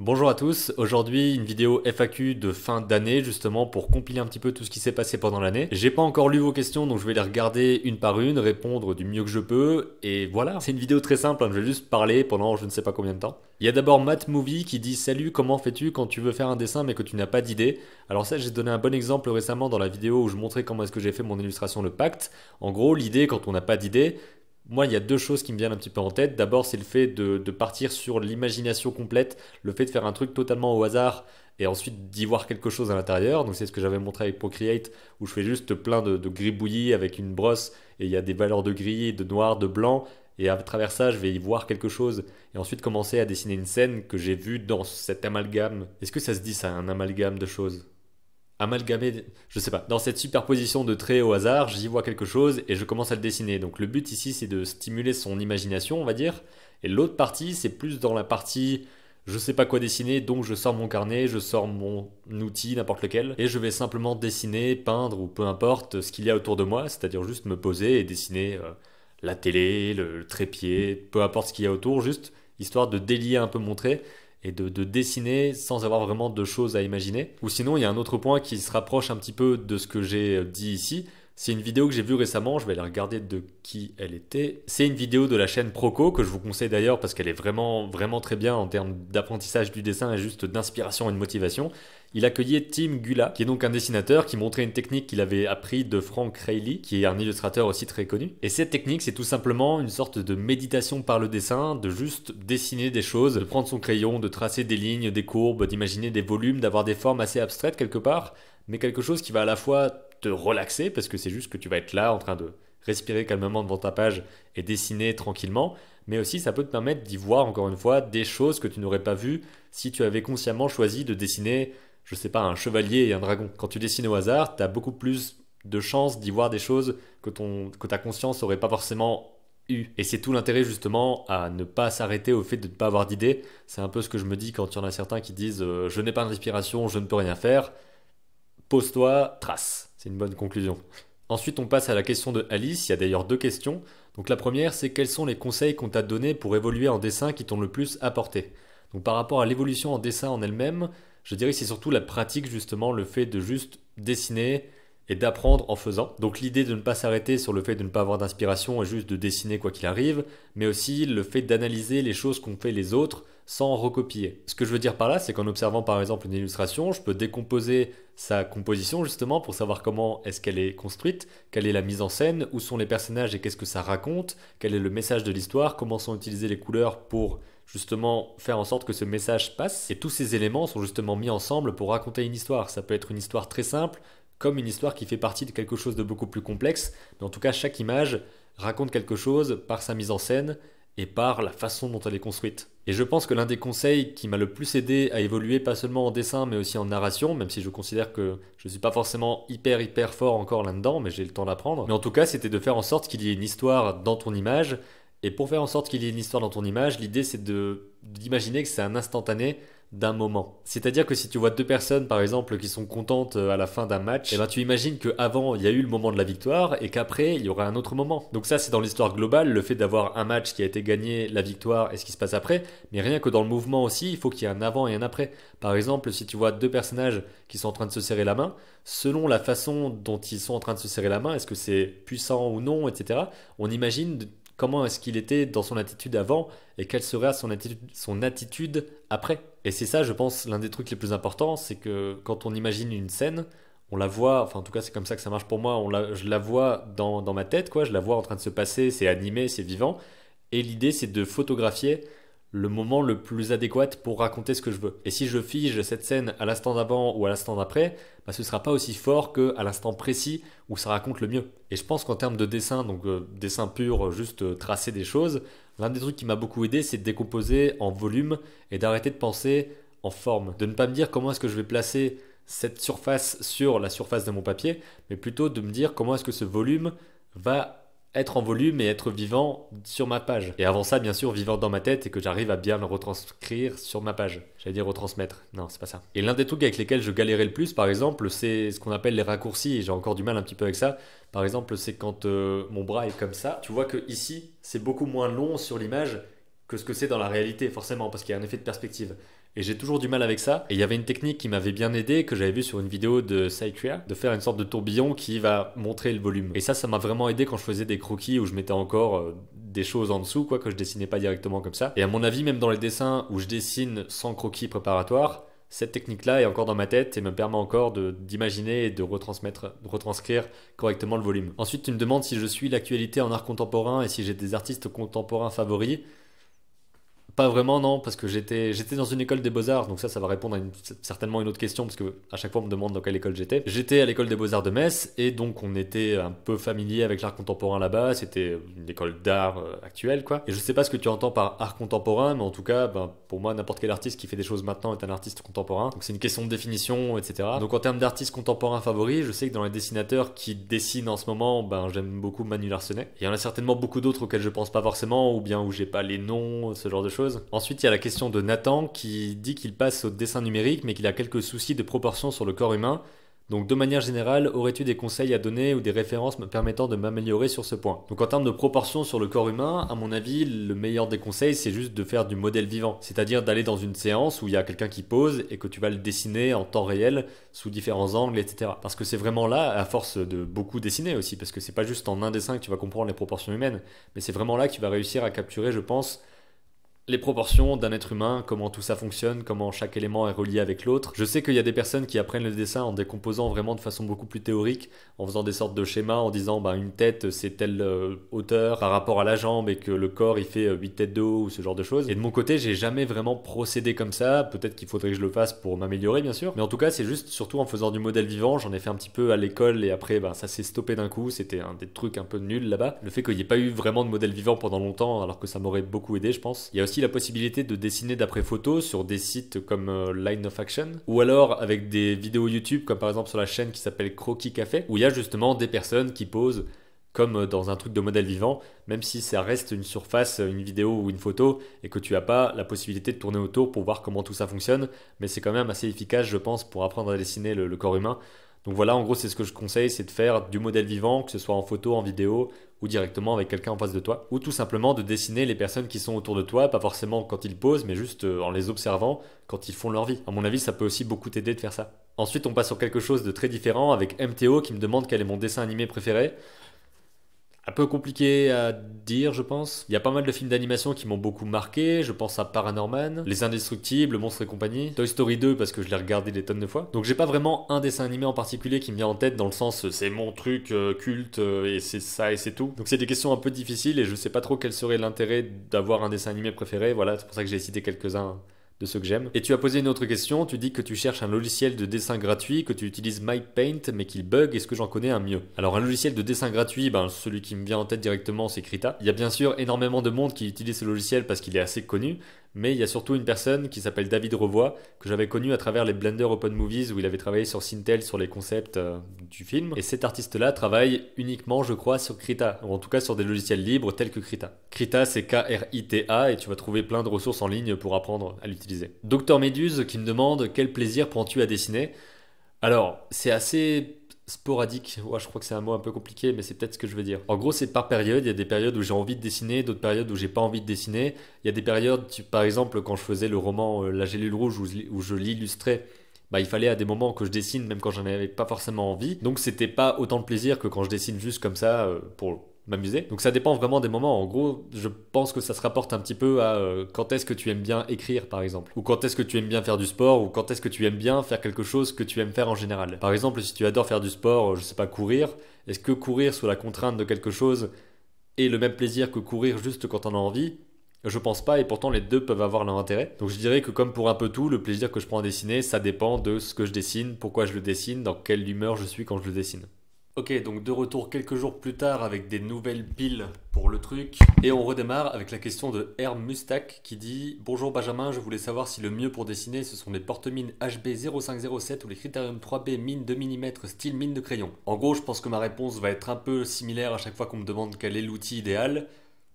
Bonjour à tous, aujourd'hui une vidéo FAQ de fin d'année justement pour compiler un petit peu tout ce qui s'est passé pendant l'année. J'ai pas encore lu vos questions donc je vais les regarder une par une, répondre du mieux que je peux et voilà. C'est une vidéo très simple, hein. je vais juste parler pendant je ne sais pas combien de temps. Il y a d'abord Matt Movie qui dit Salut, comment fais-tu quand tu veux faire un dessin mais que tu n'as pas d'idée Alors, ça, j'ai donné un bon exemple récemment dans la vidéo où je montrais comment est-ce que j'ai fait mon illustration Le Pacte. En gros, l'idée quand on n'a pas d'idée, moi, il y a deux choses qui me viennent un petit peu en tête. D'abord, c'est le fait de, partir sur l'imagination complète, le fait de faire un truc totalement au hasard et ensuite d'y voir quelque chose à l'intérieur. Donc, c'est ce que j'avais montré avec Procreate, où je fais juste plein de, de gribouillis avec une brosse et il y a des valeurs de gris, de noir, de blanc. Et à travers ça, je vais y voir quelque chose et ensuite commencer à dessiner une scène que j'ai vue dans cet amalgame. Est-ce que ça se dit ça, un amalgame de choses amalgamé, je sais pas, dans cette superposition de traits au hasard, j'y vois quelque chose et je commence à le dessiner. Donc le but ici, c'est de stimuler son imagination, on va dire. Et l'autre partie, c'est plus dans la partie je sais pas quoi dessiner, donc je sors mon carnet, je sors mon outil, n'importe lequel, et je vais simplement dessiner, peindre ou peu importe ce qu'il y a autour de moi, c'est-à-dire juste me poser et dessiner euh, la télé, le, le trépied, peu importe ce qu'il y a autour, juste histoire de délier un peu mon trait et de, dessiner sans avoir vraiment de choses à imaginer. Ou sinon, il y a un autre point qui se rapproche un petit peu de ce que j'ai dit ici, c'est une vidéo que j'ai vue récemment, je vais aller regarder de qui elle était. C'est une vidéo de la chaîne Proco que je vous conseille d'ailleurs parce qu'elle est vraiment vraiment très bien en termes d'apprentissage du dessin et juste d'inspiration et de motivation. Il accueillait Tim Gula, qui est donc un dessinateur qui montrait une technique qu'il avait appris de Frank Reilly, qui est un illustrateur aussi très connu. Et cette technique, c'est tout simplement une sorte de méditation par le dessin, de juste dessiner des choses, de prendre son crayon, de tracer des lignes, des courbes, d'imaginer des volumes, d'avoir des formes assez abstraites quelque part, mais quelque chose qui va à la fois relaxer parce que c'est juste que tu vas être là en train de respirer calmement devant ta page et dessiner tranquillement, mais aussi ça peut te permettre d'y voir encore une fois des choses que tu n'aurais pas vues si tu avais consciemment choisi de dessiner, je sais pas, un chevalier et un dragon. Quand tu dessines au hasard, tu as beaucoup plus de chances d'y voir des choses que, ton, que ta conscience n'aurait pas forcément eu. Et c'est tout l'intérêt justement à ne pas s'arrêter au fait de ne pas avoir d'idées. C'est un peu ce que je me dis quand il y en a certains qui disent euh, je n'ai pas d'inspiration, je ne peux rien faire ». Pose-toi, trace. C'est une bonne conclusion. Ensuite, on passe à la question de Alice. Il y a d'ailleurs deux questions. Donc la première, c'est quels sont les conseils qu'on t'a donnés pour évoluer en dessin qui t'ont le plus apporté Donc par rapport à l'évolution en dessin en elle-même, je dirais que c'est surtout la pratique justement, le fait de juste dessiner et d'apprendre en faisant. Donc l'idée de ne pas s'arrêter sur le fait de ne pas avoir d'inspiration et juste de dessiner quoi qu'il arrive, mais aussi le fait d'analyser les choses qu'ont fait les autres sans recopier. Ce que je veux dire par là, c'est qu'en observant par exemple une illustration, je peux décomposer sa composition justement pour savoir comment est-ce qu'elle est construite, quelle est la mise en scène, où sont les personnages et qu'est-ce que ça raconte, quel est le message de l'histoire, comment sont utilisées les couleurs pour justement faire en sorte que ce message passe. Et tous ces éléments sont justement mis ensemble pour raconter une histoire. Ça peut être une histoire très simple, comme une histoire qui fait partie de quelque chose de beaucoup plus complexe, mais en tout cas chaque image raconte quelque chose par sa mise en scène et par la façon dont elle est construite. Et je pense que l'un des conseils qui m'a le plus aidé à évoluer, pas seulement en dessin, mais aussi en narration, même si je considère que je ne suis pas forcément hyper hyper fort encore là-dedans, mais j'ai le temps d'apprendre. Mais en tout cas, c'était de faire en sorte qu'il y ait une histoire dans ton image. Et pour faire en sorte qu'il y ait une histoire dans ton image, l'idée c'est d'imaginer que c'est un instantané d'un moment. C'est-à-dire que si tu vois deux personnes, par exemple, qui sont contentes euh, à la fin d'un match, eh ben, tu imagines qu'avant, il y a eu le moment de la victoire et qu'après, il y aura un autre moment. Donc ça, c'est dans l'histoire globale, le fait d'avoir un match qui a été gagné, la victoire et ce qui se passe après. Mais rien que dans le mouvement aussi, il faut qu'il y ait un avant et un après. Par exemple, si tu vois deux personnages qui sont en train de se serrer la main, selon la façon dont ils sont en train de se serrer la main, est-ce que c'est puissant ou non, etc., on imagine comment est-ce qu'il était dans son attitude avant et quelle sera son attitude, après. Et c'est ça, je pense, l'un des trucs les plus importants, c'est que quand on imagine une scène, on la voit, enfin en tout cas c'est comme ça que ça marche pour moi, je la vois dans, dans ma tête, quoi, je la vois en train de se passer, c'est animé, c'est vivant, et l'idée c'est de photographier le moment le plus adéquat pour raconter ce que je veux. Et si je fige cette scène à l'instant d'avant ou à l'instant d'après, bah, ce ne sera pas aussi fort qu'à l'instant précis où ça raconte le mieux. Et je pense qu'en termes de dessin, donc euh, dessin pur, euh, juste euh, tracer des choses, l'un des trucs qui m'a beaucoup aidé, c'est de décomposer en volume et d'arrêter de penser en forme. De ne pas me dire comment est-ce que je vais placer cette surface sur la surface de mon papier, mais plutôt de me dire comment est-ce que ce volume va être en volume et être vivant sur ma page. Et avant ça, bien sûr, vivant dans ma tête et que j'arrive à bien le retranscrire sur ma page. J'allais dire retransmettre. Non, c'est pas ça. Et l'un des trucs avec lesquels je galérais le plus, par exemple, c'est ce qu'on appelle les raccourcis. j'ai encore du mal un petit peu avec ça. Par exemple, c'est quand euh, mon bras est comme ça. Tu vois que ici, c'est beaucoup moins long sur l'image que ce que c'est dans la réalité, forcément, parce qu'il y a un effet de perspective. Et j'ai toujours du mal avec ça. Et il y avait une technique qui m'avait bien aidé, que j'avais vu sur une vidéo de Cytria, de faire une sorte de tourbillon qui va montrer le volume. Et ça, ça m'a vraiment aidé quand je faisais des croquis où je mettais encore euh, des choses en dessous, quoi, que je dessinais pas directement comme ça. Et à mon avis, même dans les dessins où je dessine sans croquis préparatoire, cette technique-là est encore dans ma tête et me permet encore d'imaginer et de retransmettre, de retranscrire correctement le volume. Ensuite, tu me demandes si je suis l'actualité en art contemporain et si j'ai des artistes contemporains favoris. Pas vraiment, non, parce que j'étais, j'étais dans une école des beaux-arts, donc ça, ça va répondre à une, certainement une autre question, parce que à chaque fois, on me demande dans quelle école j'étais. J'étais à l'école des beaux-arts de Metz, et donc on était un peu familier avec l'art contemporain là-bas, c'était une école d'art euh, actuelle, quoi. Et je sais pas ce que tu entends par art contemporain, mais en tout cas, ben, pour moi, n'importe quel artiste qui fait des choses maintenant est un artiste contemporain, donc c'est une question de définition, etc. Donc en termes d'artistes contemporains favoris, je sais que dans les dessinateurs qui dessinent en ce moment, ben, j'aime beaucoup Manu Larsenet. Il y en a certainement beaucoup d'autres auxquels je pense pas forcément, ou bien où j'ai pas les noms, ce genre de choses Ensuite, il y a la question de Nathan qui dit qu'il passe au dessin numérique mais qu'il a quelques soucis de proportion sur le corps humain. Donc de manière générale, aurais-tu des conseils à donner ou des références me permettant de m'améliorer sur ce point Donc en termes de proportion sur le corps humain, à mon avis, le meilleur des conseils, c'est juste de faire du modèle vivant. C'est-à-dire d'aller dans une séance où il y a quelqu'un qui pose et que tu vas le dessiner en temps réel, sous différents angles, etc. Parce que c'est vraiment là, à force de beaucoup dessiner aussi, parce que c'est pas juste en un dessin que tu vas comprendre les proportions humaines, mais c'est vraiment là que tu vas réussir à capturer, je pense, les proportions d'un être humain, comment tout ça fonctionne, comment chaque élément est relié avec l'autre. Je sais qu'il y a des personnes qui apprennent le dessin en décomposant vraiment de façon beaucoup plus théorique, en faisant des sortes de schémas, en disant bah, une tête c'est telle euh, hauteur par rapport à la jambe et que le corps il fait 8 euh, têtes de ou ce genre de choses. Et de mon côté, j'ai jamais vraiment procédé comme ça. Peut-être qu'il faudrait que je le fasse pour m'améliorer, bien sûr. Mais en tout cas, c'est juste surtout en faisant du modèle vivant. J'en ai fait un petit peu à l'école et après, bah, ça s'est stoppé d'un coup. C'était des trucs un peu nuls là-bas. Le fait qu'il n'y ait pas eu vraiment de modèle vivant pendant longtemps, alors que ça m'aurait beaucoup aidé, je pense. Il y a la possibilité de dessiner d'après photo sur des sites comme euh, Line of Action ou alors avec des vidéos YouTube comme par exemple sur la chaîne qui s'appelle Croquis Café où il y a justement des personnes qui posent comme euh, dans un truc de modèle vivant, même si ça reste une surface, une vidéo ou une photo, et que tu n'as pas la possibilité de tourner autour pour voir comment tout ça fonctionne, mais c'est quand même assez efficace, je pense, pour apprendre à dessiner le, le corps humain. Donc voilà, en gros, c'est ce que je conseille, c'est de faire du modèle vivant, que ce soit en photo, en vidéo, ou directement avec quelqu'un en face de toi, ou tout simplement de dessiner les personnes qui sont autour de toi, pas forcément quand ils posent, mais juste euh, en les observant quand ils font leur vie. À mon avis, ça peut aussi beaucoup t'aider de faire ça. Ensuite, on passe sur quelque chose de très différent avec MTO qui me demande quel est mon dessin animé préféré un peu compliqué à dire, je pense. Il y a pas mal de films d'animation qui m'ont beaucoup marqué. Je pense à Paranorman, Les Indestructibles, Monstres et compagnie, Toy Story 2 parce que je l'ai regardé des tonnes de fois. Donc j'ai pas vraiment un dessin animé en particulier qui me vient en tête dans le sens euh, c'est mon truc euh, culte euh, et c'est ça et c'est tout. Donc c'est des questions un peu difficiles et je sais pas trop quel serait l'intérêt d'avoir un dessin animé préféré. Voilà, c'est pour ça que j'ai cité quelques-uns que j'aime. Et tu as posé une autre question, tu dis que tu cherches un logiciel de dessin gratuit, que tu utilises MyPaint, mais qu'il bug, est-ce que j'en connais un mieux Alors un logiciel de dessin gratuit, ben, celui qui me vient en tête directement, c'est Krita. Il y a bien sûr énormément de monde qui utilise ce logiciel parce qu'il est assez connu, mais il y a surtout une personne qui s'appelle David Revoy, que j'avais connu à travers les Blender Open Movies où il avait travaillé sur Sintel, sur les concepts euh, du film. Et cet artiste-là travaille uniquement, je crois, sur Krita, en tout cas sur des logiciels libres tels que Krita. Krita, c'est K-R-I-T-A et tu vas trouver plein de ressources en ligne pour apprendre à l'utiliser. Docteur Méduse qui me demande quel plaisir prends-tu à dessiner Alors, c'est assez sporadique. Ouais, je crois que c'est un mot un peu compliqué, mais c'est peut-être ce que je veux dire. En gros, c'est par période. Il y a des périodes où j'ai envie de dessiner, d'autres périodes où j'ai pas envie de dessiner. Il y a des périodes, par exemple, quand je faisais le roman euh, La Gélule Rouge, où, je l'illustrais, bah, il fallait à des moments que je dessine, même quand j'en avais pas forcément envie. Donc, c'était pas autant de plaisir que quand je dessine juste comme ça euh, pour m'amuser. Donc ça dépend vraiment des moments. En gros, je pense que ça se rapporte un petit peu à euh, quand est-ce que tu aimes bien écrire, par exemple. Ou quand est-ce que tu aimes bien faire du sport, ou quand est-ce que tu aimes bien faire quelque chose que tu aimes faire en général. Par exemple, si tu adores faire du sport, euh, je sais pas, courir, est-ce que courir sous la contrainte de quelque chose est le même plaisir que courir juste quand on a envie je pense pas, et pourtant les deux peuvent avoir leur intérêt. Donc je dirais que comme pour un peu tout, le plaisir que je prends à dessiner, ça dépend de ce que je dessine, pourquoi je le dessine, dans quelle humeur je suis quand je le dessine. Ok, donc de retour quelques jours plus tard avec des nouvelles piles pour le truc. Et on redémarre avec la question de Herm Mustak qui dit Bonjour Benjamin, je voulais savoir si le mieux pour dessiner ce sont les porte-mines HB0507 ou les Criterium 3B mine 2 mm style mine de crayon. En gros, je pense que ma réponse va être un peu similaire à chaque fois qu'on me demande quel est l'outil idéal.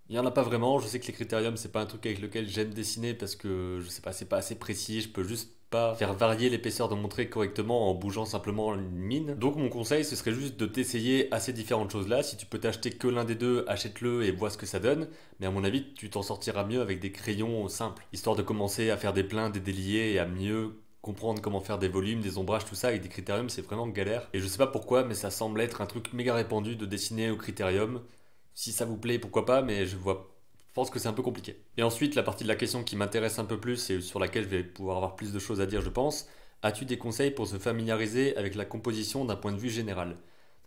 Il n'y en a pas vraiment, je sais que les critériums c'est pas un truc avec lequel j'aime dessiner parce que je sais pas, c'est pas assez précis, je peux juste pas faire varier l'épaisseur de montrer correctement en bougeant simplement une mine. Donc mon conseil, ce serait juste de t'essayer à ces différentes choses-là. Si tu peux t'acheter que l'un des deux, achète-le et vois ce que ça donne. Mais à mon avis, tu t'en sortiras mieux avec des crayons simples, histoire de commencer à faire des pleins, des déliés et à mieux comprendre comment faire des volumes, des ombrages, tout ça avec des critériums, c'est vraiment galère. Et je sais pas pourquoi, mais ça semble être un truc méga répandu de dessiner au critérium. Si ça vous plaît, pourquoi pas, mais je vois je pense que c'est un peu compliqué. Et ensuite, la partie de la question qui m'intéresse un peu plus et sur laquelle je vais pouvoir avoir plus de choses à dire, je pense, as-tu des conseils pour se familiariser avec la composition d'un point de vue général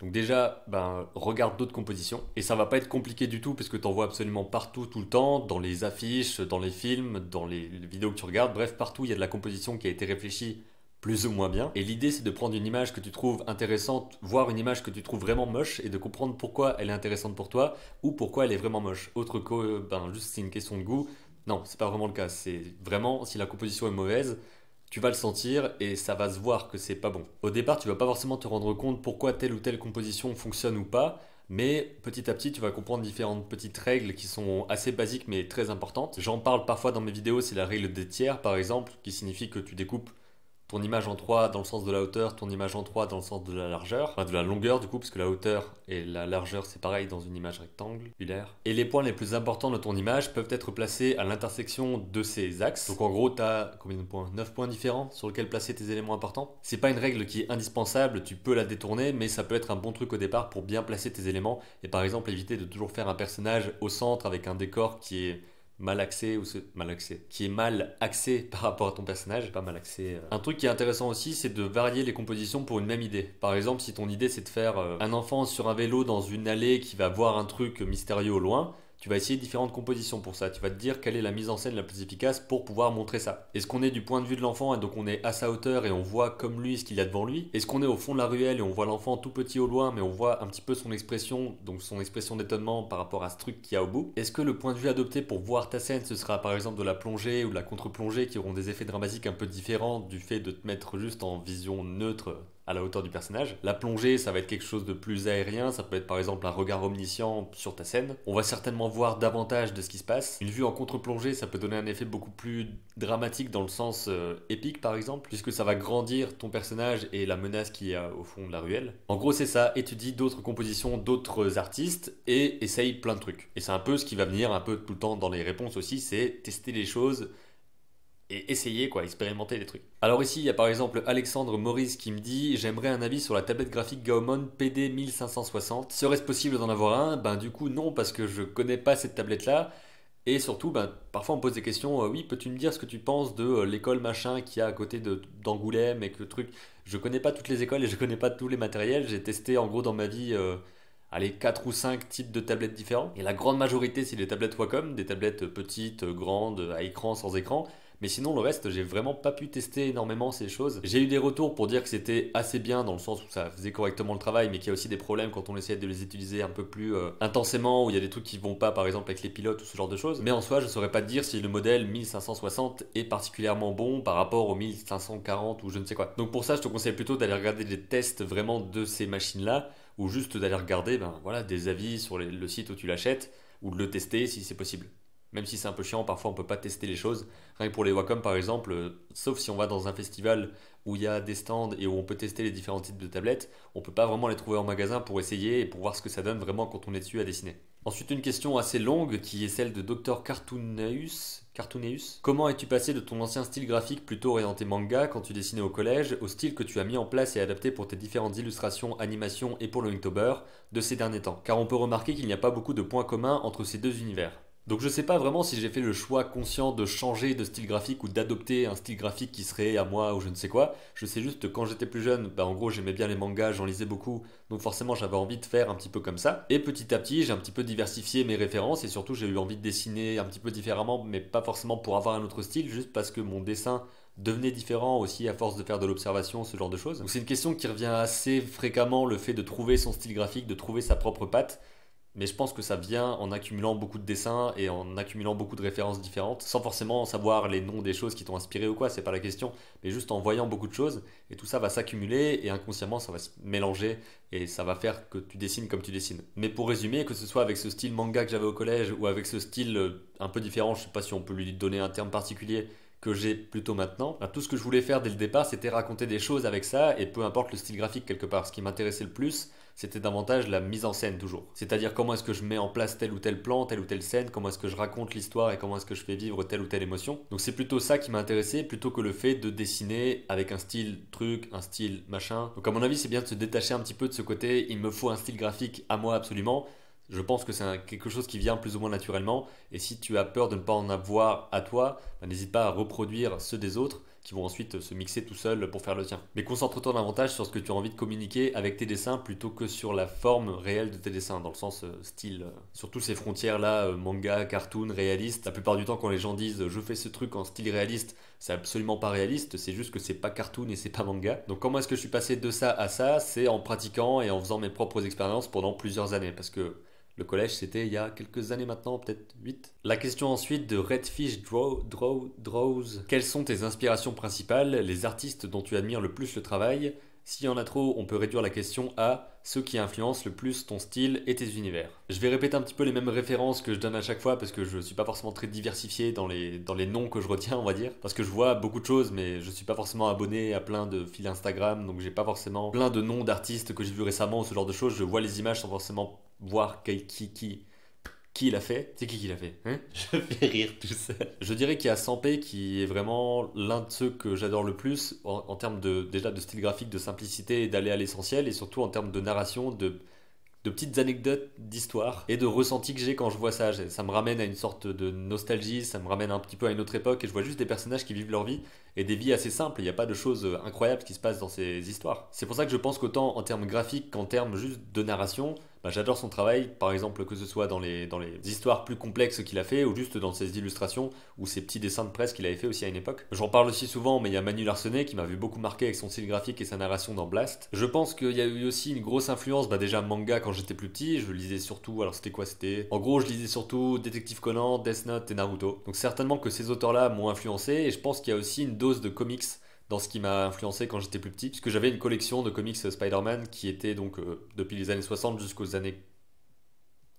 donc déjà, ben, regarde d'autres compositions. Et ça va pas être compliqué du tout, puisque que tu en vois absolument partout, tout le temps, dans les affiches, dans les films, dans les vidéos que tu regardes. Bref, partout, il y a de la composition qui a été réfléchie plus ou moins bien. Et l'idée, c'est de prendre une image que tu trouves intéressante, voire une image que tu trouves vraiment moche, et de comprendre pourquoi elle est intéressante pour toi ou pourquoi elle est vraiment moche. Autre que, ben, juste c'est une question de goût. Non, c'est pas vraiment le cas. C'est vraiment si la composition est mauvaise, tu vas le sentir et ça va se voir que c'est pas bon. Au départ, tu vas pas forcément te rendre compte pourquoi telle ou telle composition fonctionne ou pas. Mais petit à petit, tu vas comprendre différentes petites règles qui sont assez basiques mais très importantes. J'en parle parfois dans mes vidéos, c'est la règle des tiers par exemple, qui signifie que tu découpes ton image en 3 dans le sens de la hauteur, ton image en 3 dans le sens de la largeur, enfin de la longueur du coup, parce que la hauteur et la largeur c'est pareil dans une image rectangulaire. Et les points les plus importants de ton image peuvent être placés à l'intersection de ces axes. Donc en gros, tu as combien de points 9 points différents sur lesquels placer tes éléments importants. C'est pas une règle qui est indispensable, tu peux la détourner, mais ça peut être un bon truc au départ pour bien placer tes éléments et par exemple éviter de toujours faire un personnage au centre avec un décor qui est mal axé ou mal axé, qui est mal axé par rapport à ton personnage, pas mal axé. Euh. Un truc qui est intéressant aussi, c'est de varier les compositions pour une même idée. Par exemple, si ton idée c'est de faire euh, un enfant sur un vélo dans une allée qui va voir un truc mystérieux au loin, tu vas essayer différentes compositions pour ça. Tu vas te dire quelle est la mise en scène la plus efficace pour pouvoir montrer ça. Est-ce qu'on est du point de vue de l'enfant et donc on est à sa hauteur et on voit comme lui ce qu'il a devant lui Est-ce qu'on est au fond de la ruelle et on voit l'enfant tout petit au loin mais on voit un petit peu son expression, donc son expression d'étonnement par rapport à ce truc qu'il y a au bout Est-ce que le point de vue adopté pour voir ta scène ce sera par exemple de la plongée ou de la contre-plongée qui auront des effets dramatiques un peu différents du fait de te mettre juste en vision neutre la hauteur du personnage. La plongée, ça va être quelque chose de plus aérien, ça peut être par exemple un regard omniscient sur ta scène. On va certainement voir davantage de ce qui se passe. Une vue en contre-plongée, ça peut donner un effet beaucoup plus dramatique dans le sens euh, épique par exemple, puisque ça va grandir ton personnage et la menace qu'il y a au fond de la ruelle. En gros, c'est ça, étudie d'autres compositions d'autres artistes et essaye plein de trucs. Et c'est un peu ce qui va venir un peu tout le temps dans les réponses aussi, c'est tester les choses et essayer, quoi, expérimenter des trucs. Alors ici, il y a par exemple Alexandre Maurice qui me dit J'aimerais un avis sur la tablette graphique Gaomon PD 1560. Serait-ce possible d'en avoir un Ben du coup, non, parce que je connais pas cette tablette-là. Et surtout, ben, parfois on me pose des questions euh, Oui, peux-tu me dire ce que tu penses de euh, l'école machin qui a à côté d'Angoulême et que le truc. Je connais pas toutes les écoles et je connais pas tous les matériels. J'ai testé en gros dans ma vie. Euh, allez, 4 ou 5 types de tablettes différents. Et la grande majorité, c'est des tablettes Wacom, des tablettes petites, grandes, à écran, sans écran. Mais sinon, le reste, j'ai vraiment pas pu tester énormément ces choses. J'ai eu des retours pour dire que c'était assez bien dans le sens où ça faisait correctement le travail, mais qu'il y a aussi des problèmes quand on essaie de les utiliser un peu plus euh, intensément, où il y a des trucs qui vont pas, par exemple, avec les pilotes ou ce genre de choses. Mais en soi, je saurais pas dire si le modèle 1560 est particulièrement bon par rapport au 1540 ou je ne sais quoi. Donc pour ça, je te conseille plutôt d'aller regarder des tests vraiment de ces machines-là, ou juste d'aller regarder ben voilà, des avis sur le site où tu l'achètes, ou de le tester si c'est possible même si c'est un peu chiant, parfois on peut pas tester les choses. Rien que pour les Wacom par exemple, euh, sauf si on va dans un festival où il y a des stands et où on peut tester les différents types de tablettes, on peut pas vraiment les trouver en magasin pour essayer et pour voir ce que ça donne vraiment quand on est dessus à dessiner. Ensuite une question assez longue qui est celle de Dr Cartoonius. Cartooneus. Comment es-tu passé de ton ancien style graphique plutôt orienté manga quand tu dessinais au collège au style que tu as mis en place et adapté pour tes différentes illustrations, animations et pour le Inktober de ces derniers temps Car on peut remarquer qu'il n'y a pas beaucoup de points communs entre ces deux univers. Donc je sais pas vraiment si j'ai fait le choix conscient de changer de style graphique ou d'adopter un style graphique qui serait à moi ou je ne sais quoi. Je sais juste que quand j'étais plus jeune, bah, en gros j'aimais bien les mangas, j'en lisais beaucoup, donc forcément j'avais envie de faire un petit peu comme ça. Et petit à petit j'ai un petit peu diversifié mes références et surtout j'ai eu envie de dessiner un petit peu différemment, mais pas forcément pour avoir un autre style, juste parce que mon dessin devenait différent aussi à force de faire de l'observation, ce genre de choses. C'est une question qui revient assez fréquemment, le fait de trouver son style graphique, de trouver sa propre patte mais je pense que ça vient en accumulant beaucoup de dessins et en accumulant beaucoup de références différentes, sans forcément savoir les noms des choses qui t'ont inspiré ou quoi, c'est pas la question, mais juste en voyant beaucoup de choses, et tout ça va s'accumuler, et inconsciemment ça va se mélanger, et ça va faire que tu dessines comme tu dessines. Mais pour résumer, que ce soit avec ce style manga que j'avais au collège, ou avec ce style euh, un peu différent, je sais pas si on peut lui donner un terme particulier, que j'ai plutôt maintenant. Ben, tout ce que je voulais faire dès le départ, c'était raconter des choses avec ça, et peu importe le style graphique quelque part. Ce qui m'intéressait le plus, c'était davantage la mise en scène toujours. C'est-à-dire comment est-ce que je mets en place tel ou tel plan, telle ou telle scène, comment est-ce que je raconte l'histoire et comment est-ce que je fais vivre telle ou telle émotion. Donc c'est plutôt ça qui m'a intéressé plutôt que le fait de dessiner avec un style truc, un style machin. Donc à mon avis c'est bien de se détacher un petit peu de ce côté, il me faut un style graphique à moi absolument. Je pense que c'est quelque chose qui vient plus ou moins naturellement et si tu as peur de ne pas en avoir à toi, bah, n'hésite pas à reproduire ceux des autres qui vont ensuite se mixer tout seul pour faire le tien. Mais concentre-toi davantage sur ce que tu as envie de communiquer avec tes dessins plutôt que sur la forme réelle de tes dessins, dans le sens euh, style. Euh, Surtout ces frontières-là, euh, manga, cartoon, réaliste. La plupart du temps, quand les gens disent je fais ce truc en style réaliste, c'est absolument pas réaliste, c'est juste que c'est pas cartoon et c'est pas manga. Donc comment est-ce que je suis passé de ça à ça C'est en pratiquant et en faisant mes propres expériences pendant plusieurs années. Parce que le collège, c'était il y a quelques années maintenant, peut-être 8. La question ensuite de Redfish Draw, Draw, Draws. Quelles sont tes inspirations principales, les artistes dont tu admires le plus le travail S'il y en a trop, on peut réduire la question à ceux qui influencent le plus ton style et tes univers. Je vais répéter un petit peu les mêmes références que je donne à chaque fois parce que je ne suis pas forcément très diversifié dans les, dans les noms que je retiens, on va dire. Parce que je vois beaucoup de choses, mais je ne suis pas forcément abonné à plein de fils Instagram, donc j'ai pas forcément plein de noms d'artistes que j'ai vus récemment ou ce genre de choses. Je vois les images sans forcément voir qui, qui, qui, qui l'a fait. C'est qui qui l'a fait hein Je fais rire tout seul. Je dirais qu'il y a Sampé qui est vraiment l'un de ceux que j'adore le plus en, termes de, déjà de style graphique, de simplicité et d'aller à l'essentiel, et surtout en termes de narration, de, de petites anecdotes d'histoire et de ressenti que j'ai quand je vois ça. Ça me ramène à une sorte de nostalgie, ça me ramène un petit peu à une autre époque, et je vois juste des personnages qui vivent leur vie, et des vies assez simples, il n'y a pas de choses euh, incroyables qui se passent dans ces histoires. C'est pour ça que je pense qu'autant en termes graphiques qu'en termes juste de narration, bah, j'adore son travail, par exemple que ce soit dans les, dans les histoires plus complexes qu'il a fait ou juste dans ses illustrations ou ses petits dessins de presse qu'il avait fait aussi à une époque. J'en parle aussi souvent, mais il y a Manu Larcenet qui vu beaucoup marqué avec son style graphique et sa narration dans Blast. Je pense qu'il y a eu aussi une grosse influence, bah, déjà manga quand j'étais plus petit, je lisais surtout, alors c'était quoi c'était En gros, je lisais surtout Détective Conan, Death Note et Naruto. Donc certainement que ces auteurs-là m'ont influencé et je pense qu'il y a aussi une dose de comics dans ce qui m'a influencé quand j'étais plus petit, puisque j'avais une collection de comics Spider-Man qui était donc euh, depuis les années 60 jusqu'aux années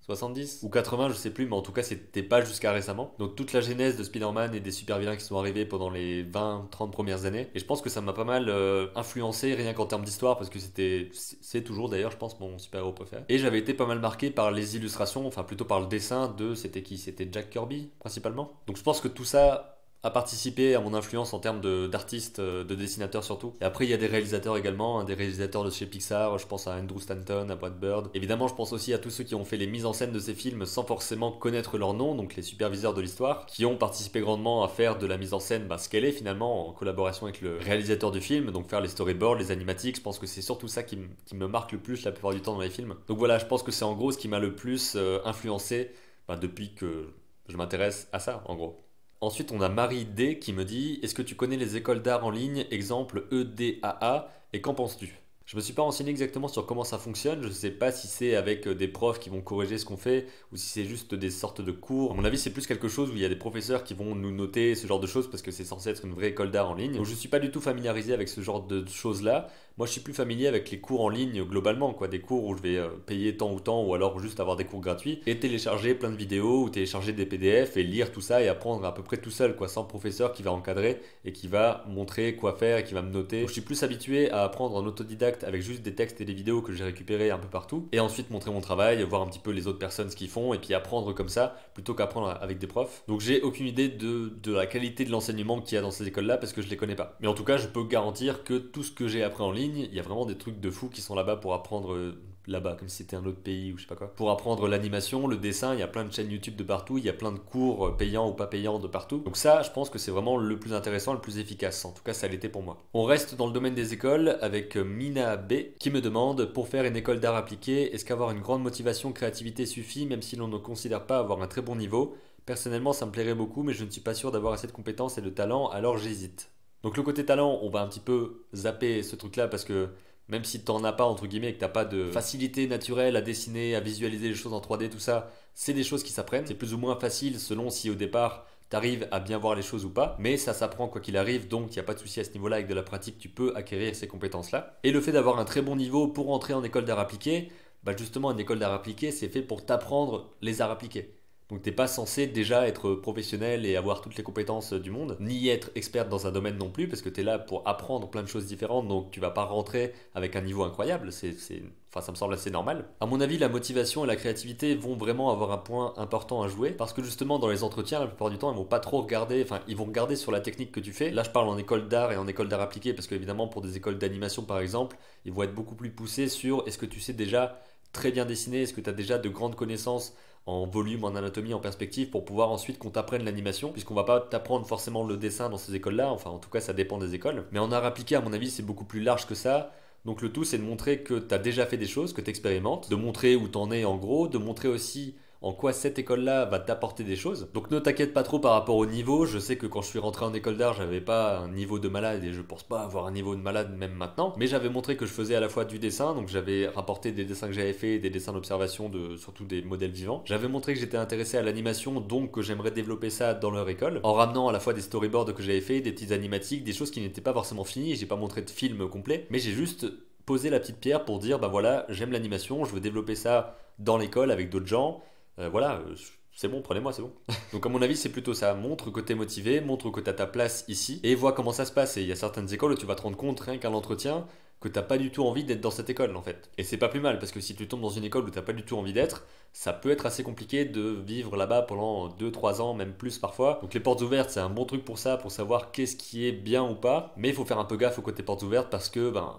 70 ou 80, je sais plus, mais en tout cas, c'était pas jusqu'à récemment. Donc, toute la genèse de Spider-Man et des super-vilains qui sont arrivés pendant les 20-30 premières années. Et je pense que ça m'a pas mal euh, influencé, rien qu'en termes d'histoire, parce que c'était. C'est toujours d'ailleurs, je pense, mon super-héros préféré. Et j'avais été pas mal marqué par les illustrations, enfin plutôt par le dessin de. C'était qui C'était Jack Kirby, principalement. Donc, je pense que tout ça à participer à mon influence en termes d'artistes, euh, de, dessinateurs surtout. Et après, il y a des réalisateurs également, hein, des réalisateurs de chez Pixar, je pense à Andrew Stanton, à Brad Bird. Évidemment, je pense aussi à tous ceux qui ont fait les mises en scène de ces films sans forcément connaître leur nom, donc les superviseurs de l'histoire, qui ont participé grandement à faire de la mise en scène bah, ce qu'elle est finalement, en collaboration avec le réalisateur du film, donc faire les storyboards, les animatiques, je pense que c'est surtout ça qui, me marque le plus la plupart du temps dans les films. Donc voilà, je pense que c'est en gros ce qui m'a le plus euh, influencé bah, depuis que je m'intéresse à ça, en gros. Ensuite, on a Marie D qui me dit Est-ce que tu connais les écoles d'art en ligne, exemple EDAA, et qu'en penses-tu je me suis pas renseigné exactement sur comment ça fonctionne. Je ne sais pas si c'est avec euh, des profs qui vont corriger ce qu'on fait ou si c'est juste des sortes de cours. À mon avis, c'est plus quelque chose où il y a des professeurs qui vont nous noter ce genre de choses parce que c'est censé être une vraie école d'art en ligne. Donc je suis pas du tout familiarisé avec ce genre de choses là, moi, je suis plus familier avec les cours en ligne globalement, quoi, des cours où je vais euh, payer tant ou tant, ou alors juste avoir des cours gratuits et télécharger plein de vidéos ou télécharger des PDF et lire tout ça et apprendre à peu près tout seul, quoi, sans professeur qui va encadrer et qui va montrer quoi faire et qui va me noter. je suis plus habitué à apprendre en autodidacte avec juste des textes et des vidéos que j'ai récupérés un peu partout et ensuite montrer mon travail, voir un petit peu les autres personnes ce qu'ils font et puis apprendre comme ça plutôt qu'apprendre avec des profs. Donc, j'ai aucune idée de, la qualité de l'enseignement qu'il y a dans ces écoles-là parce que je les connais pas. Mais en tout cas, je peux garantir que tout ce que j'ai appris en ligne il y a vraiment des trucs de fou qui sont là-bas pour apprendre euh, là-bas, comme si c'était un autre pays ou je sais pas quoi. Pour apprendre l'animation, le dessin, il y a plein de chaînes YouTube de partout, il y a plein de cours euh, payants ou pas payants de partout. Donc ça, je pense que c'est vraiment le plus intéressant, le plus efficace. En tout cas, ça l'était pour moi. On reste dans le domaine des écoles avec euh, Mina B qui me demande pour faire une école d'art appliqué, est-ce qu'avoir une grande motivation, créativité suffit, même si l'on ne considère pas avoir un très bon niveau Personnellement, ça me plairait beaucoup, mais je ne suis pas sûr d'avoir assez de compétences et de talent, alors j'hésite. Donc le côté talent, on va un petit peu zapper ce truc-là parce que même si tu t'en as pas, entre guillemets, que t'as pas de facilité naturelle à dessiner, à visualiser les choses en 3D, tout ça, c'est des choses qui s'apprennent. C'est plus ou moins facile selon si au départ arrives à bien voir les choses ou pas, mais ça s'apprend quoi qu'il arrive, donc il n'y a pas de souci à ce niveau-là, avec de la pratique, tu peux acquérir ces compétences-là. Et le fait d'avoir un très bon niveau pour entrer en école d'art appliqué, bah, justement, une école d'art appliqué, c'est fait pour t'apprendre les arts appliqués. Donc t'es pas censé déjà être professionnel et avoir toutes les compétences du monde, ni être experte dans un domaine non plus, parce que tu es là pour apprendre plein de choses différentes, donc tu vas pas rentrer avec un niveau incroyable, c'est, enfin, ça me semble assez normal. À mon avis, la motivation et la créativité vont vraiment avoir un point important à jouer, parce que justement dans les entretiens, la plupart du temps, ils vont pas trop regarder, enfin ils vont regarder sur la technique que tu fais. Là je parle en école d'art et en école d'art appliqué, parce qu'évidemment pour des écoles d'animation par exemple, ils vont être beaucoup plus poussés sur est-ce que tu sais déjà très bien dessiner, est-ce que tu as déjà de grandes connaissances en volume, en anatomie, en perspective, pour pouvoir ensuite qu'on t'apprenne l'animation, puisqu'on va pas t'apprendre forcément le dessin dans ces écoles-là, enfin en tout cas ça dépend des écoles. Mais en art appliqué, à mon avis, c'est beaucoup plus large que ça. Donc le tout, c'est de montrer que tu as déjà fait des choses, que tu expérimentes, de montrer où t'en es en gros, de montrer aussi en quoi cette école-là va t'apporter des choses. Donc ne t'inquiète pas trop par rapport au niveau. Je sais que quand je suis rentré en école d'art, n'avais pas un niveau de malade et je pense pas avoir un niveau de malade même maintenant. Mais j'avais montré que je faisais à la fois du dessin, donc j'avais rapporté des dessins que j'avais fait, des dessins d'observation, de, surtout des modèles vivants. J'avais montré que j'étais intéressé à l'animation, donc que j'aimerais développer ça dans leur école, en ramenant à la fois des storyboards que j'avais fait, des petites animatiques, des choses qui n'étaient pas forcément finies. J'ai pas montré de film complet, mais j'ai juste posé la petite pierre pour dire bah voilà, j'aime l'animation, je veux développer ça dans l'école avec d'autres gens euh, voilà, euh, c'est bon, prenez-moi, c'est bon. Donc à mon avis, c'est plutôt ça. Montre que t'es motivé, montre que as ta place ici, et vois comment ça se passe. Et il y a certaines écoles où tu vas te rendre compte, rien qu'à l'entretien, que t'as pas du tout envie d'être dans cette école en fait. Et c'est pas plus mal, parce que si tu tombes dans une école où t'as pas du tout envie d'être, ça peut être assez compliqué de vivre là-bas pendant 2-3 ans, même plus parfois. Donc les portes ouvertes, c'est un bon truc pour ça, pour savoir qu'est-ce qui est bien ou pas. Mais il faut faire un peu gaffe aux côté portes ouvertes, parce que ben,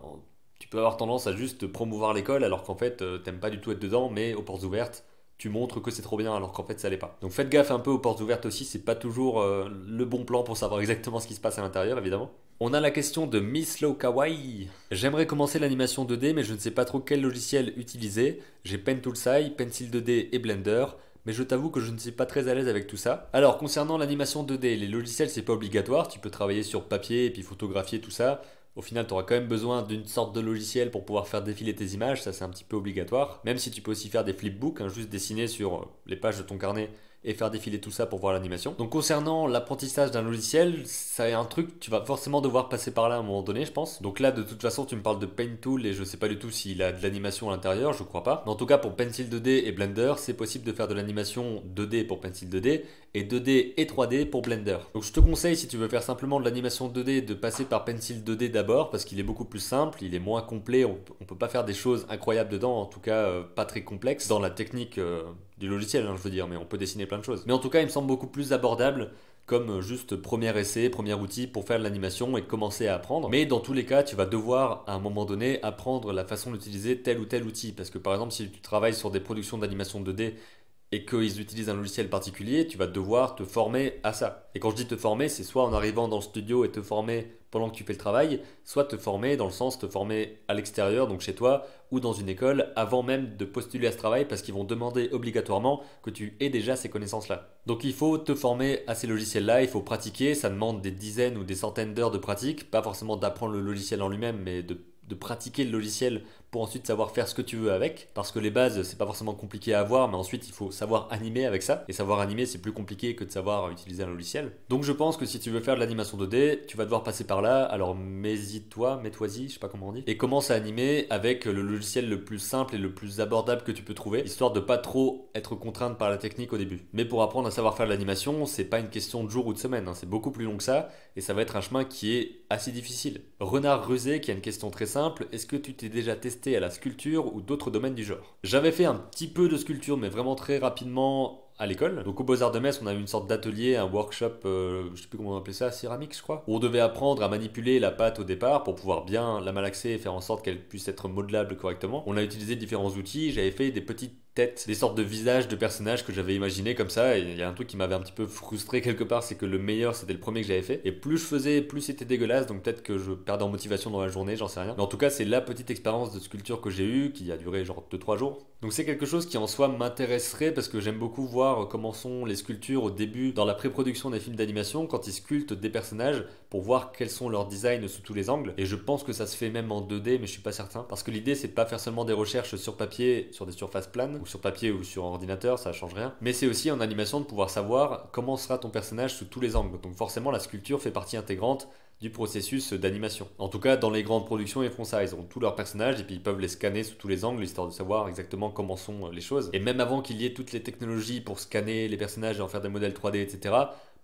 tu peux avoir tendance à juste promouvoir l'école, alors qu'en fait, euh, t'aimes pas du tout être dedans, mais aux portes ouvertes tu montres que c'est trop bien alors qu'en fait ça l'est pas. Donc faites gaffe un peu aux portes ouvertes aussi, c'est pas toujours euh, le bon plan pour savoir exactement ce qui se passe à l'intérieur évidemment. On a la question de Miss Low Kawaii. J'aimerais commencer l'animation 2D mais je ne sais pas trop quel logiciel utiliser. J'ai Toolsai, Pencil 2D et Blender mais je t'avoue que je ne suis pas très à l'aise avec tout ça. Alors concernant l'animation 2D, les logiciels c'est pas obligatoire, tu peux travailler sur papier et puis photographier tout ça. Au final, tu auras quand même besoin d'une sorte de logiciel pour pouvoir faire défiler tes images, ça c'est un petit peu obligatoire. Même si tu peux aussi faire des flipbooks, hein, juste dessiner sur les pages de ton carnet et faire défiler tout ça pour voir l'animation. Donc concernant l'apprentissage d'un logiciel, ça est un truc, tu vas forcément devoir passer par là à un moment donné, je pense. Donc là, de toute façon, tu me parles de Paint Tool et je sais pas du tout s'il a de l'animation à l'intérieur, je crois pas. en tout cas, pour Pencil 2D et Blender, c'est possible de faire de l'animation 2D pour Pencil 2D et 2D et 3D pour Blender. Donc je te conseille, si tu veux faire simplement de l'animation 2D, de passer par Pencil 2D d'abord parce qu'il est beaucoup plus simple, il est moins complet, on, peut pas faire des choses incroyables dedans, en tout cas euh, pas très complexes dans la technique euh, du logiciel, hein, je veux dire, mais on peut dessiner plein de choses. Mais en tout cas, il me semble beaucoup plus abordable comme euh, juste premier essai, premier outil pour faire l'animation et commencer à apprendre. Mais dans tous les cas, tu vas devoir à un moment donné apprendre la façon d'utiliser tel ou tel outil. Parce que par exemple, si tu travailles sur des productions d'animation 2D et qu'ils utilisent un logiciel particulier, tu vas devoir te former à ça. Et quand je dis te former, c'est soit en arrivant dans le studio et te former pendant que tu fais le travail, soit te former dans le sens te former à l'extérieur, donc chez toi, ou dans une école, avant même de postuler à ce travail, parce qu'ils vont demander obligatoirement que tu aies déjà ces connaissances-là. Donc il faut te former à ces logiciels-là, il faut pratiquer, ça demande des dizaines ou des centaines d'heures de pratique, pas forcément d'apprendre le logiciel en lui-même, mais de de pratiquer le logiciel pour ensuite savoir faire ce que tu veux avec. Parce que les bases, c'est pas forcément compliqué à avoir, mais ensuite il faut savoir animer avec ça. Et savoir animer, c'est plus compliqué que de savoir utiliser un logiciel. Donc je pense que si tu veux faire de l'animation 2D, tu vas devoir passer par là. Alors mets-y-toi, mets-toi-y, je sais pas comment on dit. Et commence à animer avec le logiciel le plus simple et le plus abordable que tu peux trouver, histoire de pas trop être contrainte par la technique au début. Mais pour apprendre à savoir faire de l'animation, c'est pas une question de jour ou de semaine, hein. c'est beaucoup plus long que ça. Et ça va être un chemin qui est assez difficile. Renard rusé qui a une question très simple, est-ce que tu t'es déjà testé à la sculpture ou d'autres domaines du genre J'avais fait un petit peu de sculpture mais vraiment très rapidement à l'école. Donc au Beaux-Arts de Metz, on a une sorte d'atelier, un workshop, euh, je sais plus comment on appelait ça, céramique je crois, où on devait apprendre à manipuler la pâte au départ pour pouvoir bien la malaxer et faire en sorte qu'elle puisse être modelable correctement. On a utilisé différents outils, j'avais fait des petites des sortes de visages de personnages que j'avais imaginé comme ça. Et il y a un truc qui m'avait un petit peu frustré quelque part, c'est que le meilleur c'était le premier que j'avais fait. Et plus je faisais, plus c'était dégueulasse. Donc peut-être que je perdais en motivation dans la journée, j'en sais rien. Mais en tout cas, c'est la petite expérience de sculpture que j'ai eue qui a duré genre 2-3 jours. Donc c'est quelque chose qui en soi m'intéresserait parce que j'aime beaucoup voir comment sont les sculptures au début dans la pré-production des films d'animation quand ils sculptent des personnages pour voir quels sont leurs designs sous tous les angles. Et je pense que ça se fait même en 2D, mais je suis pas certain parce que l'idée c'est de pas faire seulement des recherches sur papier sur des surfaces planes sur papier ou sur ordinateur, ça change rien. Mais c'est aussi en animation de pouvoir savoir comment sera ton personnage sous tous les angles. Donc forcément, la sculpture fait partie intégrante du processus d'animation. En tout cas, dans les grandes productions, ils font ça. Ils ont tous leurs personnages et puis ils peuvent les scanner sous tous les angles, histoire de savoir exactement comment sont les choses. Et même avant qu'il y ait toutes les technologies pour scanner les personnages et en faire des modèles 3D, etc.,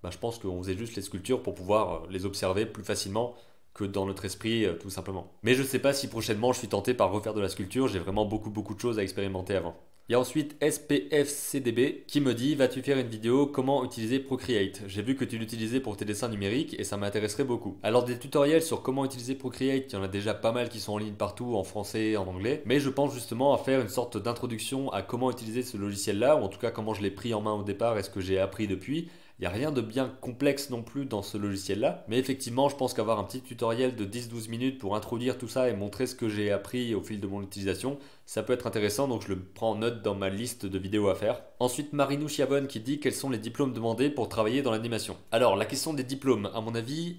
bah, je pense qu'on faisait juste les sculptures pour pouvoir euh, les observer plus facilement que dans notre esprit euh, tout simplement. Mais je sais pas si prochainement je suis tenté par refaire de la sculpture, j'ai vraiment beaucoup beaucoup de choses à expérimenter avant. Il y a ensuite SPFCDB qui me dit Vas-tu faire une vidéo comment utiliser Procreate J'ai vu que tu l'utilisais pour tes dessins numériques et ça m'intéresserait beaucoup. Alors, des tutoriels sur comment utiliser Procreate, il y en a déjà pas mal qui sont en ligne partout, en français, en anglais, mais je pense justement à faire une sorte d'introduction à comment utiliser ce logiciel là, ou en tout cas comment je l'ai pris en main au départ et ce que j'ai appris depuis il n'y a rien de bien complexe non plus dans ce logiciel-là. Mais effectivement, je pense qu'avoir un petit tutoriel de 10-12 minutes pour introduire tout ça et montrer ce que j'ai appris au fil de mon utilisation, ça peut être intéressant, donc je le prends en note dans ma liste de vidéos à faire. Ensuite, Marinou Chiavone qui dit quels sont les diplômes demandés pour travailler dans l'animation. Alors, la question des diplômes, à mon avis,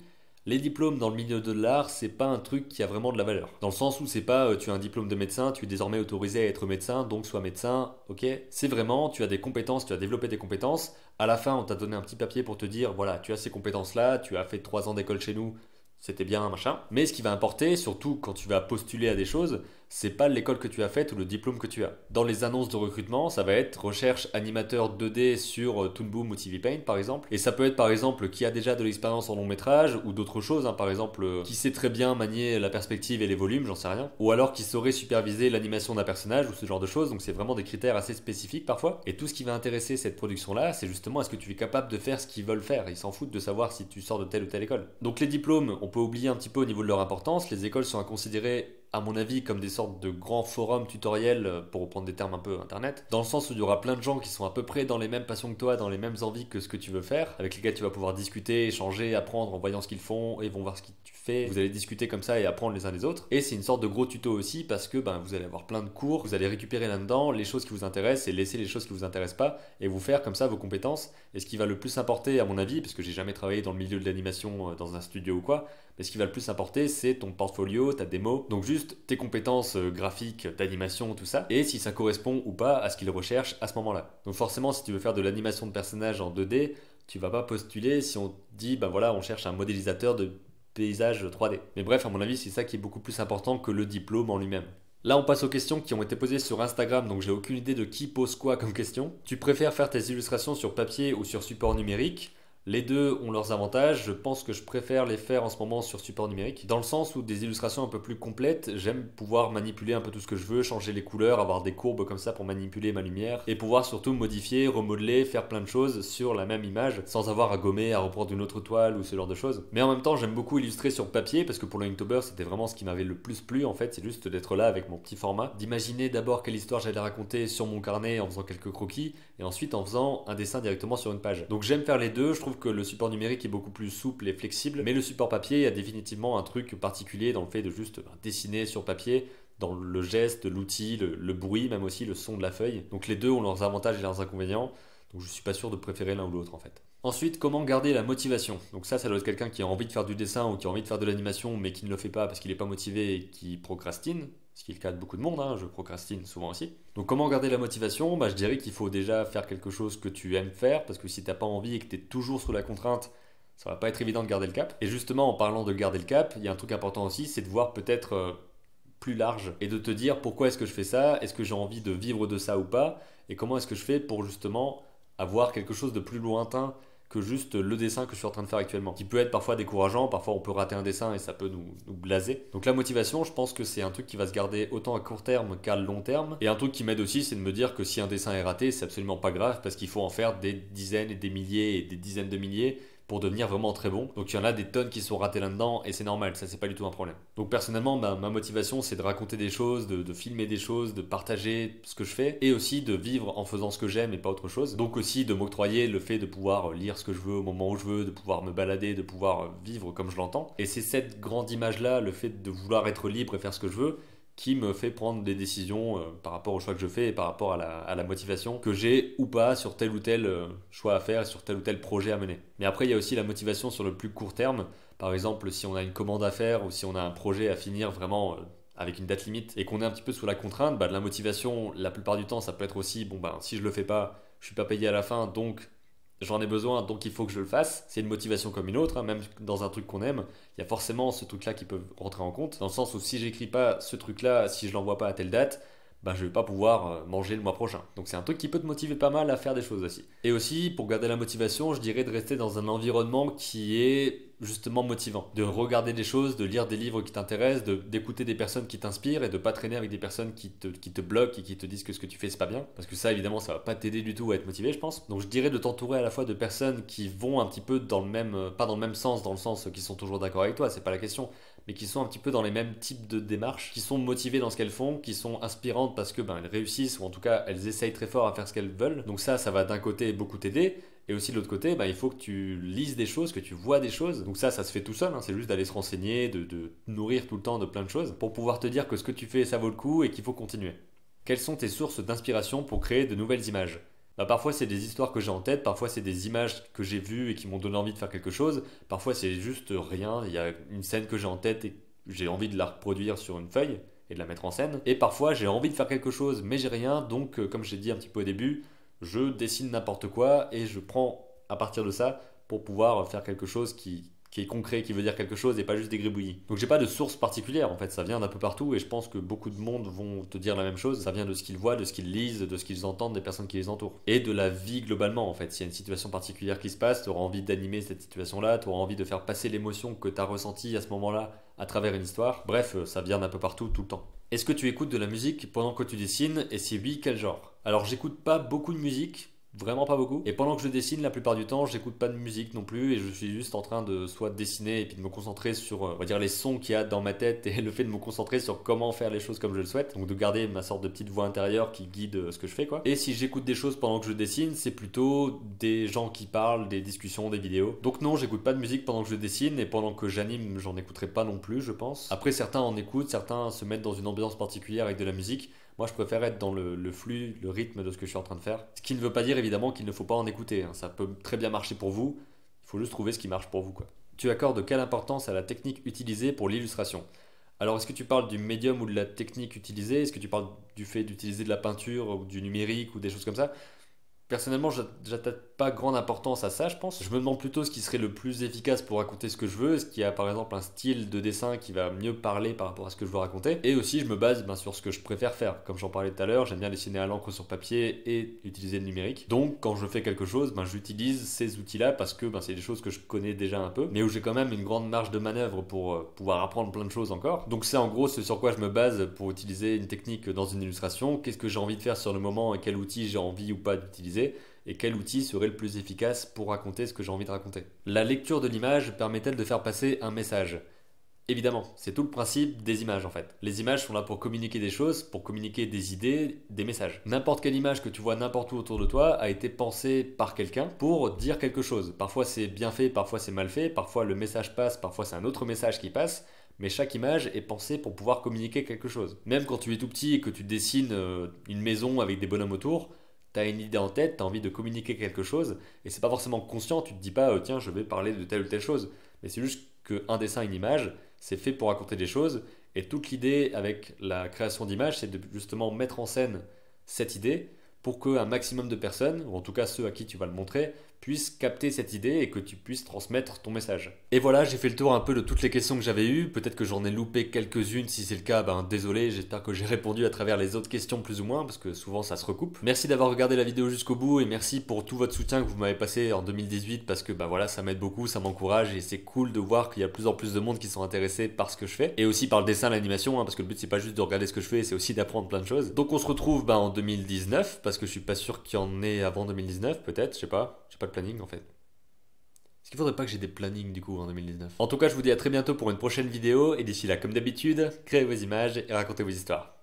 les diplômes dans le milieu de l'art, c'est pas un truc qui a vraiment de la valeur. Dans le sens où c'est pas euh, tu as un diplôme de médecin, tu es désormais autorisé à être médecin, donc sois médecin, ok C'est vraiment tu as des compétences, tu as développé des compétences. À la fin, on t'a donné un petit papier pour te dire voilà, tu as ces compétences-là, tu as fait 3 ans d'école chez nous, c'était bien, machin. Mais ce qui va importer, surtout quand tu vas postuler à des choses, c'est pas l'école que tu as faite ou le diplôme que tu as. Dans les annonces de recrutement, ça va être recherche animateur 2D sur euh, Boom ou TV Paint par exemple. Et ça peut être par exemple qui a déjà de l'expérience en long métrage ou d'autres choses, hein. par exemple euh, qui sait très bien manier la perspective et les volumes, j'en sais rien. Ou alors qui saurait superviser l'animation d'un personnage ou ce genre de choses. Donc c'est vraiment des critères assez spécifiques parfois. Et tout ce qui va intéresser cette production là, c'est justement est-ce que tu es capable de faire ce qu'ils veulent faire. Ils s'en foutent de savoir si tu sors de telle ou telle école. Donc les diplômes, on peut oublier un petit peu au niveau de leur importance. Les écoles sont à considérer à mon avis, comme des sortes de grands forums tutoriels, euh, pour reprendre des termes un peu internet, dans le sens où il y aura plein de gens qui sont à peu près dans les mêmes passions que toi, dans les mêmes envies que ce que tu veux faire, avec lesquels tu vas pouvoir discuter, échanger, apprendre en voyant ce qu'ils font et vont voir ce que tu fais. Vous allez discuter comme ça et apprendre les uns des autres. Et c'est une sorte de gros tuto aussi parce que ben, vous allez avoir plein de cours, vous allez récupérer là-dedans les choses qui vous intéressent et laisser les choses qui vous intéressent pas et vous faire comme ça vos compétences. Et ce qui va le plus importer, à mon avis, parce que j'ai jamais travaillé dans le milieu de l'animation euh, dans un studio ou quoi, mais ce qui va le plus importer, c'est ton portfolio, ta démo, donc juste tes compétences euh, graphiques, d'animation, tout ça, et si ça correspond ou pas à ce qu'ils recherchent à ce moment-là. Donc forcément, si tu veux faire de l'animation de personnages en 2D, tu vas pas postuler si on dit, ben voilà, on cherche un modélisateur de paysage 3D. Mais bref, à mon avis, c'est ça qui est beaucoup plus important que le diplôme en lui-même. Là, on passe aux questions qui ont été posées sur Instagram, donc j'ai aucune idée de qui pose quoi comme question. Tu préfères faire tes illustrations sur papier ou sur support numérique les deux ont leurs avantages, je pense que je préfère les faire en ce moment sur support numérique, dans le sens où des illustrations un peu plus complètes, j'aime pouvoir manipuler un peu tout ce que je veux, changer les couleurs, avoir des courbes comme ça pour manipuler ma lumière, et pouvoir surtout modifier, remodeler, faire plein de choses sur la même image, sans avoir à gommer, à reprendre une autre toile ou ce genre de choses. Mais en même temps, j'aime beaucoup illustrer sur papier, parce que pour le Inktober, c'était vraiment ce qui m'avait le plus plu en fait, c'est juste d'être là avec mon petit format, d'imaginer d'abord quelle histoire j'allais raconter sur mon carnet en faisant quelques croquis, et ensuite en faisant un dessin directement sur une page. Donc j'aime faire les deux, je trouve que le support numérique est beaucoup plus souple et flexible, mais le support papier a définitivement un truc particulier dans le fait de juste ben, dessiner sur papier dans le geste, l'outil, le, bruit, même aussi le son de la feuille. Donc les deux ont leurs avantages et leurs inconvénients, donc je suis pas sûr de préférer l'un ou l'autre en fait. Ensuite, comment garder la motivation Donc ça, ça doit être quelqu'un qui a envie de faire du dessin ou qui a envie de faire de l'animation mais qui ne le fait pas parce qu'il n'est pas motivé et qui procrastine ce qui est le cas de beaucoup de monde, hein, je procrastine souvent aussi. Donc comment garder la motivation bah, Je dirais qu'il faut déjà faire quelque chose que tu aimes faire, parce que si tu n'as pas envie et que tu es toujours sous la contrainte, ça va pas être évident de garder le cap. Et justement, en parlant de garder le cap, il y a un truc important aussi, c'est de voir peut-être euh, plus large et de te dire pourquoi est-ce que je fais ça, est-ce que j'ai envie de vivre de ça ou pas, et comment est-ce que je fais pour justement avoir quelque chose de plus lointain que juste le dessin que je suis en train de faire actuellement, qui peut être parfois décourageant, parfois on peut rater un dessin et ça peut nous, nous blaser. Donc la motivation, je pense que c'est un truc qui va se garder autant à court terme qu'à long terme. Et un truc qui m'aide aussi, c'est de me dire que si un dessin est raté, c'est absolument pas grave parce qu'il faut en faire des dizaines et des milliers et des dizaines de milliers pour devenir vraiment très bon. Donc il y en a des tonnes qui sont ratées là-dedans et c'est normal, ça c'est pas du tout un problème. Donc personnellement, ma motivation c'est de raconter des choses, de, filmer des choses, de partager ce que je fais et aussi de vivre en faisant ce que j'aime et pas autre chose. Donc aussi de m'octroyer le fait de pouvoir lire ce que je veux au moment où je veux, de pouvoir me balader, de pouvoir vivre comme je l'entends. Et c'est cette grande image-là, le fait de vouloir être libre et faire ce que je veux, qui me fait prendre des décisions euh, par rapport au choix que je fais et par rapport à la, motivation que j'ai ou pas sur tel ou tel euh, choix à faire, sur tel ou tel projet à mener. Mais après, il y a aussi la motivation sur le plus court terme. Par exemple, si on a une commande à faire ou si on a un projet à finir vraiment euh, avec une date limite et qu'on est un petit peu sous la contrainte, bah, de la motivation, la plupart du temps, ça peut être aussi, bon, ben, si je ne le fais pas, je ne suis pas payé à la fin, donc j'en ai besoin, donc il faut que je le fasse. C'est une motivation comme une autre, hein. même dans un truc qu'on aime, il y a forcément ce truc-là qui peut rentrer en compte. Dans le sens où si j'écris pas ce truc-là, si je l'envoie pas à telle date, ben je vais pas pouvoir euh, manger le mois prochain. Donc c'est un truc qui peut te motiver pas mal à faire des choses aussi. Et aussi, pour garder la motivation, je dirais de rester dans un environnement qui est justement motivant, de regarder des choses, de lire des livres qui t'intéressent, d'écouter des personnes qui t'inspirent et de pas traîner avec des personnes qui te, bloquent et qui te disent que ce que tu fais c'est pas bien, parce que ça évidemment ça va pas t'aider du tout à être motivé je pense. Donc je dirais de t'entourer à la fois de personnes qui vont un petit peu dans le même, euh, pas dans le même sens, dans le sens qui sont toujours d'accord avec toi, c'est pas la question, mais qui sont un petit peu dans les mêmes types de démarches, qui sont motivées dans ce qu'elles font, qui sont inspirantes parce que ben elles réussissent ou en tout cas elles essayent très fort à faire ce qu'elles veulent. Donc ça ça va d'un côté beaucoup t'aider et aussi de l'autre côté, bah, il faut que tu lises des choses, que tu vois des choses. Donc ça, ça se fait tout seul. Hein. C'est juste d'aller se renseigner, de, nourrir tout le temps de plein de choses pour pouvoir te dire que ce que tu fais, ça vaut le coup et qu'il faut continuer. Quelles sont tes sources d'inspiration pour créer de nouvelles images bah, parfois c'est des histoires que j'ai en tête, parfois c'est des images que j'ai vues et qui m'ont donné envie de faire quelque chose, parfois c'est juste rien, il y a une scène que j'ai en tête et j'ai envie de la reproduire sur une feuille et de la mettre en scène, et parfois j'ai envie de faire quelque chose mais j'ai rien, donc euh, comme j'ai dit un petit peu au début, je dessine n'importe quoi et je prends à partir de ça pour pouvoir faire quelque chose qui, est concret, qui veut dire quelque chose et pas juste des gribouillis. Donc j'ai pas de source particulière en fait, ça vient d'un peu partout et je pense que beaucoup de monde vont te dire la même chose, ça vient de ce qu'ils voient, de ce qu'ils lisent, de ce qu'ils entendent des personnes qui les entourent et de la vie globalement en fait. S'il y a une situation particulière qui se passe, tu auras envie d'animer cette situation-là, tu auras envie de faire passer l'émotion que tu as ressentie à ce moment-là à travers une histoire. Bref, euh, ça vient d'un peu partout tout le temps. Est-ce que tu écoutes de la musique pendant que tu dessines et si oui, quel genre Alors j'écoute pas beaucoup de musique, Vraiment pas beaucoup. Et pendant que je dessine, la plupart du temps, j'écoute pas de musique non plus et je suis juste en train de soit dessiner et puis de me concentrer sur, euh, on va dire, les sons qu'il y a dans ma tête et le fait de me concentrer sur comment faire les choses comme je le souhaite. Donc de garder ma sorte de petite voix intérieure qui guide euh, ce que je fais quoi. Et si j'écoute des choses pendant que je dessine, c'est plutôt des gens qui parlent, des discussions, des vidéos. Donc non, j'écoute pas de musique pendant que je dessine et pendant que j'anime, j'en écouterai pas non plus, je pense. Après, certains en écoutent, certains se mettent dans une ambiance particulière avec de la musique. Moi, je préfère être dans le, flux, le rythme de ce que je suis en train de faire. Ce qui ne veut pas dire évidemment qu'il ne faut pas en écouter. Hein. Ça peut très bien marcher pour vous. Il faut juste trouver ce qui marche pour vous. Quoi. Tu accordes quelle importance à la technique utilisée pour l'illustration Alors, est-ce que tu parles du médium ou de la technique utilisée Est-ce que tu parles du fait d'utiliser de la peinture ou du numérique ou des choses comme ça Personnellement, j'attends pas grande importance à ça, je pense. Je me demande plutôt ce qui serait le plus efficace pour raconter ce que je veux, est-ce qu'il y a par exemple un style de dessin qui va mieux parler par rapport à ce que je veux raconter, et aussi je me base bien sur ce que je préfère faire. Comme j'en parlais tout à l'heure, j'aime bien dessiner à l'encre sur papier et utiliser le numérique. Donc quand je fais quelque chose, ben, j'utilise ces outils-là parce que ben, c'est des choses que je connais déjà un peu, mais où j'ai quand même une grande marge de manœuvre pour euh, pouvoir apprendre plein de choses encore. Donc c'est en gros ce sur quoi je me base pour utiliser une technique dans une illustration, qu'est-ce que j'ai envie de faire sur le moment et quel outil j'ai envie ou pas d'utiliser et quel outil serait le plus efficace pour raconter ce que j'ai envie de raconter. La lecture de l'image permet-elle de faire passer un message Évidemment, c'est tout le principe des images en fait. Les images sont là pour communiquer des choses, pour communiquer des idées, des messages. N'importe quelle image que tu vois n'importe où autour de toi a été pensée par quelqu'un pour dire quelque chose. Parfois c'est bien fait, parfois c'est mal fait, parfois le message passe, parfois c'est un autre message qui passe mais chaque image est pensée pour pouvoir communiquer quelque chose. Même quand tu es tout petit et que tu dessines euh, une maison avec des bonhommes autour, tu une idée en tête, tu as envie de communiquer quelque chose, et c'est pas forcément conscient, tu te dis pas, euh, tiens, je vais parler de telle ou telle chose, mais c'est juste qu'un dessin, une image, c'est fait pour raconter des choses, et toute l'idée avec la création d'images, c'est de justement mettre en scène cette idée pour qu'un maximum de personnes, ou en tout cas ceux à qui tu vas le montrer, puisse capter cette idée et que tu puisses transmettre ton message. Et voilà, j'ai fait le tour un peu de toutes les questions que j'avais eues. Peut-être que j'en ai loupé quelques-unes. Si c'est le cas, ben désolé, j'espère que j'ai répondu à travers les autres questions plus ou moins, parce que souvent ça se recoupe. Merci d'avoir regardé la vidéo jusqu'au bout et merci pour tout votre soutien que vous m'avez passé en 2018, parce que ben voilà, ça m'aide beaucoup, ça m'encourage et c'est cool de voir qu'il y a de plus en plus de monde qui sont intéressés par ce que je fais. Et aussi par le dessin, l'animation, hein, parce que le but c'est pas juste de regarder ce que je fais, c'est aussi d'apprendre plein de choses. Donc on se retrouve ben, en 2019, parce que je suis pas sûr qu'il y en ait avant 2019, peut-être, je sais pas, je sais pas planning en fait. Est-ce qu'il faudrait pas que j'ai des plannings du coup en 2019 En tout cas, je vous dis à très bientôt pour une prochaine vidéo et d'ici là, comme d'habitude, créez vos images et racontez vos histoires.